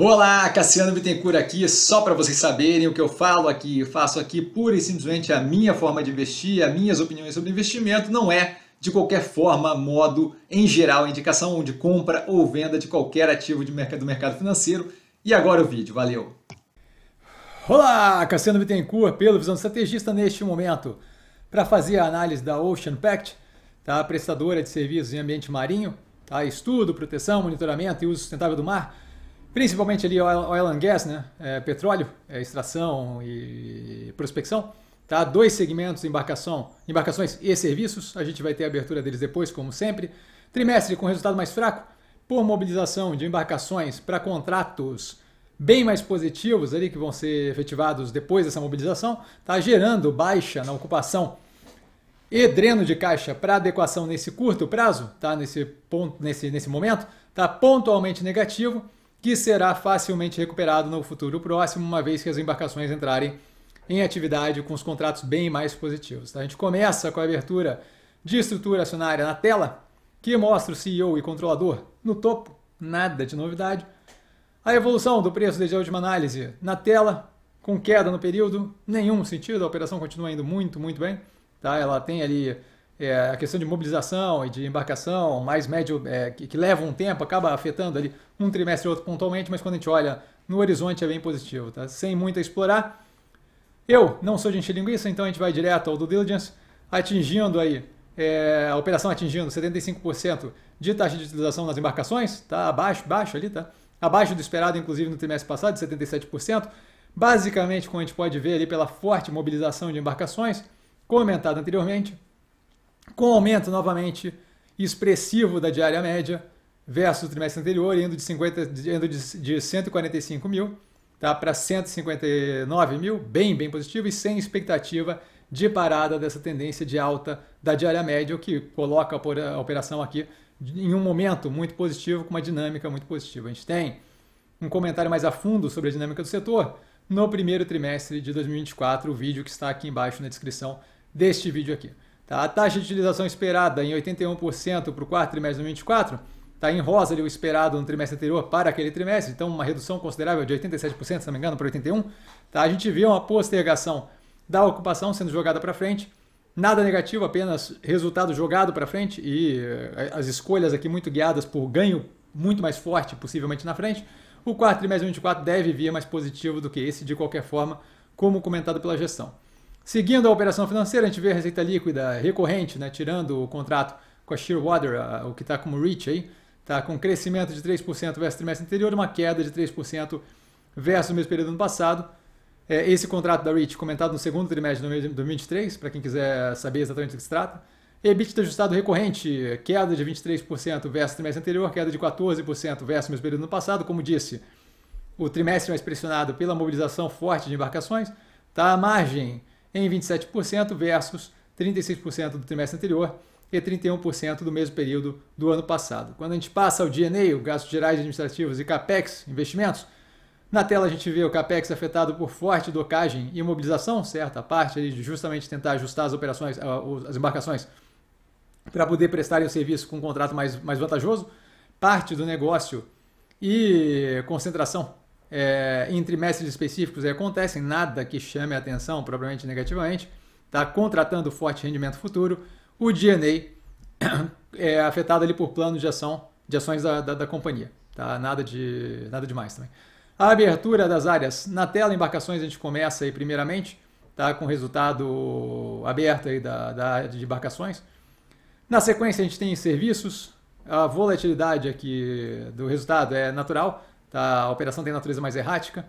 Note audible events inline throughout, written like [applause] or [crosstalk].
Olá, Cassiano Bittencourt aqui, só para vocês saberem o que eu falo aqui, eu faço aqui pura e simplesmente a minha forma de investir, as minhas opiniões sobre investimento, não é de qualquer forma, modo, em geral, indicação de compra ou venda de qualquer ativo de mercado, do mercado financeiro. E agora o vídeo, valeu! Olá, Cassiano Bittencourt, pelo Visão Estrategista neste momento, para fazer a análise da Ocean Pact, tá? prestadora de serviços em ambiente marinho, tá? estudo, proteção, monitoramento e uso sustentável do mar, principalmente ali oil and gas, né? É, petróleo, é, extração e prospecção. Tá? Dois segmentos, embarcação, embarcações e serviços. A gente vai ter a abertura deles depois, como sempre. Trimestre com resultado mais fraco, por mobilização de embarcações para contratos bem mais positivos ali que vão ser efetivados depois dessa mobilização, está gerando baixa na ocupação e dreno de caixa para adequação nesse curto prazo, tá? Nesse ponto, nesse, nesse momento, tá pontualmente negativo que será facilmente recuperado no futuro próximo, uma vez que as embarcações entrarem em atividade com os contratos bem mais positivos. Tá? A gente começa com a abertura de estrutura acionária na tela, que mostra o CEO e controlador no topo, nada de novidade. A evolução do preço desde a última análise na tela, com queda no período, nenhum sentido, a operação continua indo muito, muito bem. Tá? Ela tem ali é, a questão de mobilização e de embarcação mais médio, é, que, que, leva um tempo, acaba afetando ali um trimestre ou outro pontualmente, mas quando a gente olha no horizonte é bem positivo, tá? Sem muito a explorar. Eu não sou de encher linguiça, então a gente vai direto ao do diligence, atingindo aí, é, a operação atingindo 75% de taxa de utilização nas embarcações, tá? Abaixo, baixo ali, tá? Abaixo do esperado, inclusive, no trimestre passado, de 77%. Basicamente, como a gente pode ver ali pela forte mobilização de embarcações, comentado anteriormente, com o aumento novamente expressivo da diária média versus o trimestre anterior, indo de, 50, indo de, de 145 mil tá, para 159 mil, bem, bem positivo e sem expectativa de parada dessa tendência de alta da diária média, o que coloca a operação aqui em um momento muito positivo, com uma dinâmica muito positiva. A gente tem um comentário mais a fundo sobre a dinâmica do setor no primeiro trimestre de 2024, o vídeo que está aqui embaixo na descrição deste vídeo aqui. Tá? A taxa de utilização esperada em 81% para o quarto trimestre de 2024 está em rosa ali, o esperado no trimestre anterior para aquele trimestre, então uma redução considerável de 87%, se não me engano, para 81%. Tá? A gente vê uma postergação da ocupação sendo jogada para frente, nada negativo, apenas resultado jogado para frente e eh, as escolhas aqui muito guiadas por ganho muito mais forte, possivelmente na frente. O quarto trimestre de 2024 deve vir mais positivo do que esse, de qualquer forma, como comentado pela gestão. Seguindo a operação financeira, a gente vê a receita líquida recorrente, né, tirando o contrato com a Shearwater, o que está como REACH aí, está com um crescimento de 3% versus o trimestre anterior, uma queda de 3% versus o mesmo período do ano passado. É, esse contrato da REACH comentado no segundo trimestre de 2023, para quem quiser saber exatamente do que se trata. É EBITDA ajustado recorrente, queda de 23% versus o trimestre anterior, queda de 14% versus o mesmo período do ano passado. Como disse, o trimestre mais pressionado pela mobilização forte de embarcações. Tá? A margem em 27% versus 36% do trimestre anterior e 31% do mesmo período do ano passado. Quando a gente passa ao DNA, o gastos gerais administrativos e CAPEX, investimentos, na tela a gente vê o CAPEX afetado por forte docagem e mobilização, certa parte de justamente tentar ajustar as operações, as embarcações, para poder prestar o serviço com um contrato mais, mais vantajoso, parte do negócio e concentração é, em específicos aí acontecem, nada que chame a atenção, provavelmente negativamente, está contratando forte rendimento futuro, o DNA [coughs] é afetado ali por plano de ação, de ações da, da, da companhia, tá? nada, de, nada demais também. A abertura das áreas, na tela embarcações a gente começa aí primeiramente, tá? com resultado aberto aí da, da área de embarcações, na sequência, a gente tem serviços. A volatilidade aqui do resultado é natural. Tá? A operação tem natureza mais errática.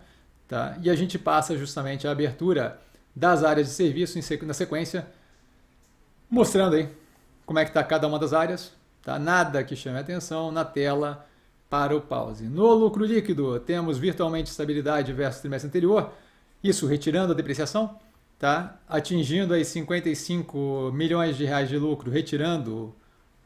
Tá? E a gente passa justamente a abertura das áreas de serviço na sequência, mostrando aí como é que está cada uma das áreas. Tá? Nada que chame atenção na tela para o pause. No lucro líquido, temos virtualmente estabilidade versus trimestre anterior, isso retirando a depreciação, tá? atingindo aí 55 milhões de reais de lucro, retirando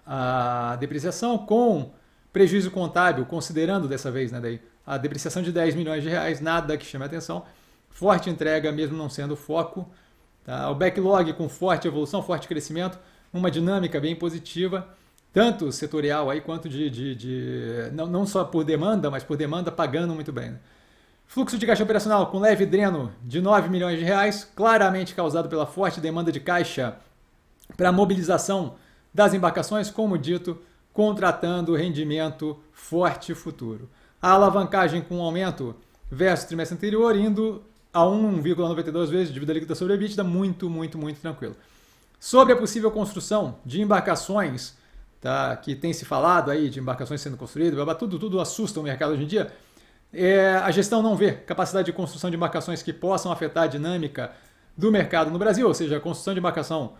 a depreciação, com Prejuízo contábil, considerando dessa vez né, daí, a depreciação de 10 milhões de reais, nada que chame atenção. Forte entrega, mesmo não sendo foco. Tá? O backlog com forte evolução, forte crescimento, uma dinâmica bem positiva, tanto setorial aí quanto de. de, de não, não só por demanda, mas por demanda pagando muito bem. Né? Fluxo de caixa operacional com leve dreno de 9 milhões de reais, claramente causado pela forte demanda de caixa para mobilização das embarcações, como dito contratando rendimento forte futuro. A alavancagem com aumento versus trimestre anterior indo a 1,92 vezes dívida líquida sobre EBITDA, muito, muito, muito tranquilo. Sobre a possível construção de embarcações, tá, que tem se falado aí de embarcações sendo construídas, blá, blá, tudo, tudo assusta o mercado hoje em dia, é, a gestão não vê capacidade de construção de embarcações que possam afetar a dinâmica do mercado no Brasil, ou seja, a construção de embarcação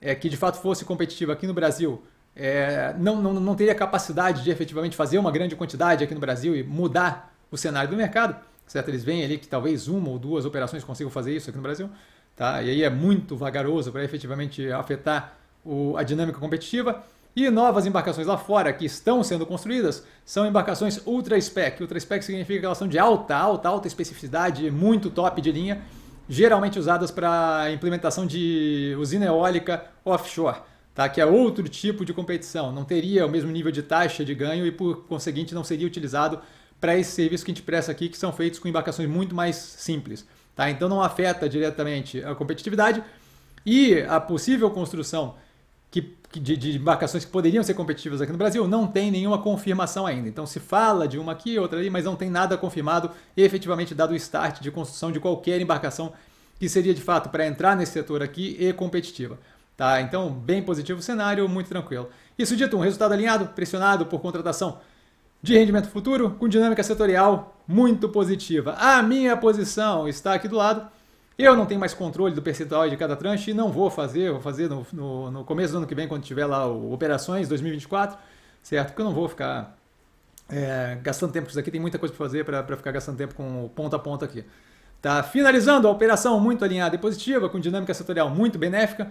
é, que de fato fosse competitiva aqui no Brasil é, não, não, não teria capacidade de efetivamente fazer uma grande quantidade aqui no Brasil e mudar o cenário do mercado, certo? Eles veem ali que talvez uma ou duas operações consigam fazer isso aqui no Brasil, tá? E aí é muito vagaroso para efetivamente afetar o, a dinâmica competitiva. E novas embarcações lá fora que estão sendo construídas são embarcações ultra spec. Ultra spec significa que elas são de alta, alta, alta especificidade, muito top de linha, geralmente usadas para implementação de usina eólica offshore tá? que é outro tipo de competição, não teria o mesmo nível de taxa de ganho e, por conseguinte, não seria utilizado para esse serviço que a gente presta aqui, que são feitos com embarcações muito mais simples. Tá? Então não afeta diretamente a competitividade e a possível construção que, de, de, embarcações que poderiam ser competitivas aqui no Brasil não tem nenhuma confirmação ainda. Então se fala de uma aqui, outra ali, mas não tem nada confirmado efetivamente dado o start de construção de qualquer embarcação que seria de fato para entrar nesse setor aqui e competitiva. Tá? Então, bem positivo o cenário, muito tranquilo. Isso dito, um resultado alinhado, pressionado por contratação de rendimento futuro, com dinâmica setorial muito positiva. A minha posição está aqui do lado. Eu não tenho mais controle do percentual de cada tranche e não vou fazer, vou fazer no, no, no começo do ano que vem, quando tiver lá o Operações 2024, certo? Porque eu não vou ficar é, gastando tempo com isso aqui, tem muita coisa para fazer para ficar gastando tempo com ponta a ponta aqui. Tá finalizando a operação muito alinhada e positiva, com dinâmica setorial muito benéfica.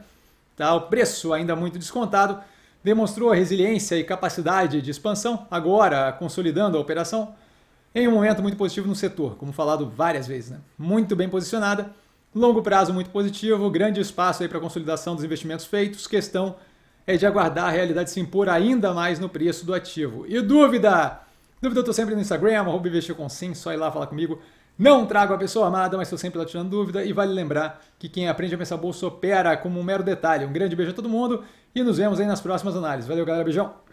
Tá? O preço ainda muito descontado demonstrou resiliência e capacidade de expansão, agora consolidando a operação em um momento muito positivo no setor, como falado várias vezes. Né? Muito bem posicionada, longo prazo muito positivo, grande espaço para consolidação dos investimentos feitos, questão é de aguardar a realidade se impor ainda mais no preço do ativo. E dúvida? Dúvida eu estou sempre no Instagram, arroba investir com sim, só ir lá falar comigo. Não trago a pessoa amada, mas estou sempre lá tirando dúvida. E vale lembrar que quem aprende a pensar bolsa opera como um mero detalhe. Um grande beijo a todo mundo e nos vemos aí nas próximas análises. Valeu, galera. Beijão.